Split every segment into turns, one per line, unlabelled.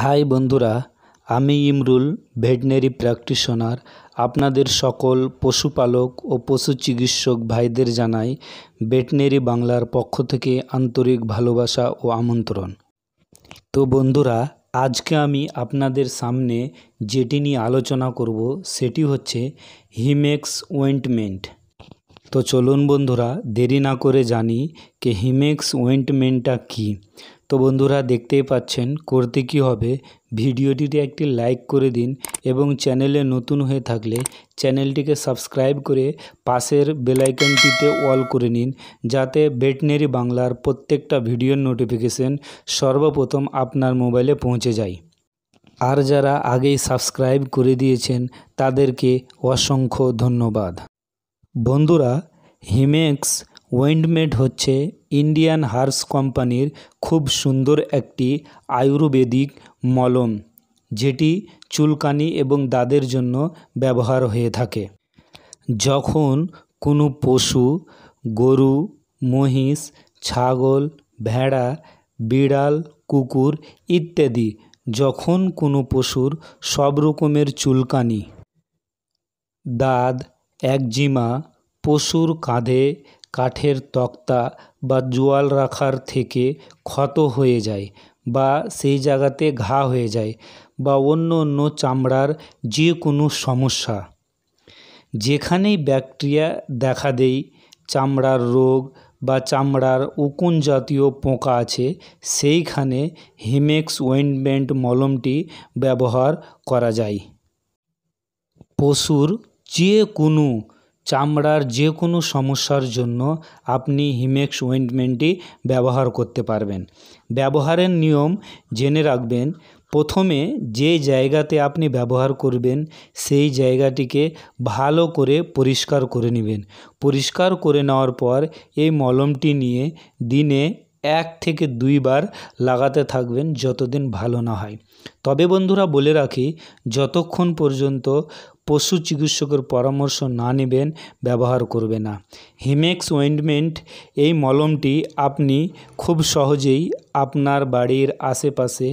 high বন্ধুরা আমি Imrul veterinary practitioner আপনাদের সকল পশুপালক ও পশু চিকিৎসক ভাইদের জানাই ভেটনারি বাংলার পক্ষ থেকে আন্তরিক ভালোবাসা ও আমন্ত্রণ তো বন্ধুরা আজকে আমি আপনাদের সামনে যেটি নিয়ে আলোচনা করব সেটি হচ্ছে হিমেক্স ওয়েন্টমেন্ট তো চলুন বন্ধুরা দেরি না করে জানি কে হিমেক্স ওয়েন্টমেন্টটা কী তো বন্ধুরা দেখতেই পাচ্ছেন করতে কি হবে ভিডিওটিতে একটি লাইক করে দিন এবং চ্যানেলে নতুন হয়ে থাকলে চ্যানেলটিকে সাবস্ক্রাইব করে পাশের বেলাইকনটিতে অল করে নিন যাতে ভেটনারি বাংলার প্রত্যেকটা ভিডিওর নোটিফিকেশন সর্বপ্রথম আপনার মোবাইলে পৌঁছে যায় আর যারা আগেই সাবস্ক্রাইব করে দিয়েছেন তাদেরকে অসংখ্য ধন্যবাদ বন্ধুরা হিমেক্স ওয়েন্ডমেড হচ্ছে ইন্ডিয়ান হার্স কোম্পানির খুব সুন্দর একটি আয়ুর্বেদিক মলম যেটি চুলকানি এবং দাদের জন্য ব্যবহার হয়ে থাকে যখন কোনো পশু গরু মহিষ ছাগল ভেড়া বিড়াল কুকুর ইত্যাদি যখন কোনো পশুর সব রকমের চুলকানি দাঁত একজিমা পশুর কাঁধে কাঠের তক্তা বা জোয়াল রাখার থেকে ক্ষত হয়ে যায় বা সেই জায়গাতে ঘা হয়ে যায় বা অন্য অন্য চামড়ার যে কোনো সমস্যা যেখানেই ব্যাকটেরিয়া দেখা দেয় চামড়ার রোগ বা চামড়ার উকুন জাতীয় পোকা আছে সেইখানে হিমেক্স ওয়েন্টমেন্ট মলমটি ব্যবহার করা যায় পশুর যে কোনো চামড়ার যে কোনো সমস্যার জন্য আপনি হিমেক্স ওয়েন্টমেন্টটি ব্যবহার করতে পারবেন ব্যবহারের নিয়ম জেনে রাখবেন প্রথমে যে জায়গাতে আপনি ব্যবহার করবেন সেই জায়গাটিকে ভালো করে পরিষ্কার করে নেবেন পরিষ্কার করে নেওয়ার পর এই মলমটি নিয়ে দিনে এক থেকে দুইবার লাগাতে থাকবেন যতদিন ভালো না হয় তবে বন্ধুরা বলে রাখি যতক্ষণ পর্যন্ত পশু চিকিৎসকের পরামর্শ না নেবেন ব্যবহার করবে না হিমেক্স ওয়েন্টমেন্ট এই মলমটি আপনি খুব সহজেই আপনার বাড়ির আশেপাশে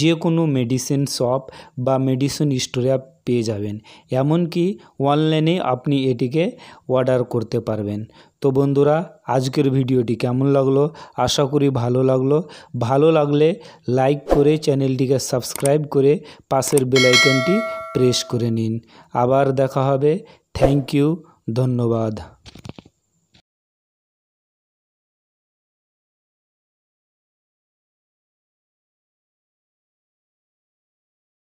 যে কোনো মেডিসিন শপ বা মেডিসিন স্টোরে পেয়ে যাবেন এমনকি অনলাইনে আপনি এটিকে অর্ডার করতে পারবেন তো বন্ধুরা আজকের ভিডিওটি কেমন লাগলো আশা করি ভালো লাগলো ভালো লাগলে লাইক করে চ্যানেলটিকে সাবস্ক্রাইব করে পাশের বেলাইকনটি প্রেস করে নিন আবার দেখা হবে থ্যাংক ইউ ধন্যবাদ